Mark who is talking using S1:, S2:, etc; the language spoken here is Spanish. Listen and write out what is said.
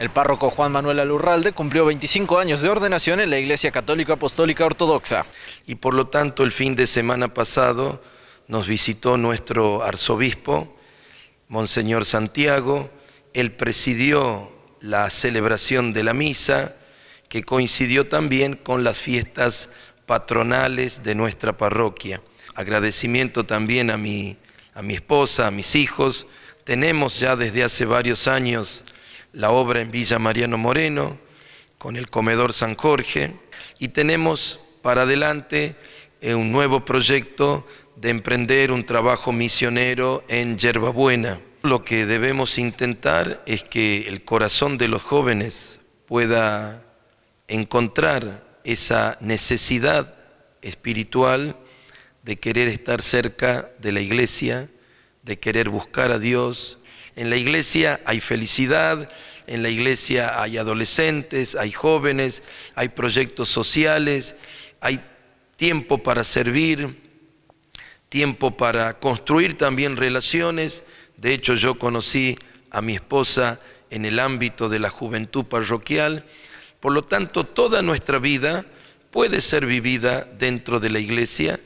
S1: El párroco Juan Manuel Alurralde cumplió 25 años de ordenación en la Iglesia Católica Apostólica Ortodoxa. Y por lo tanto, el fin de semana pasado nos visitó nuestro arzobispo, Monseñor Santiago. Él presidió la celebración de la misa, que coincidió también con las fiestas patronales de nuestra parroquia. Agradecimiento también a mi, a mi esposa, a mis hijos. Tenemos ya desde hace varios años la obra en Villa Mariano Moreno, con el comedor San Jorge, y tenemos para adelante eh, un nuevo proyecto de emprender un trabajo misionero en Yerbabuena. Lo que debemos intentar es que el corazón de los jóvenes pueda encontrar esa necesidad espiritual de querer estar cerca de la iglesia, de querer buscar a Dios, en la iglesia hay felicidad, en la iglesia hay adolescentes, hay jóvenes, hay proyectos sociales, hay tiempo para servir, tiempo para construir también relaciones. De hecho, yo conocí a mi esposa en el ámbito de la juventud parroquial. Por lo tanto, toda nuestra vida puede ser vivida dentro de la iglesia.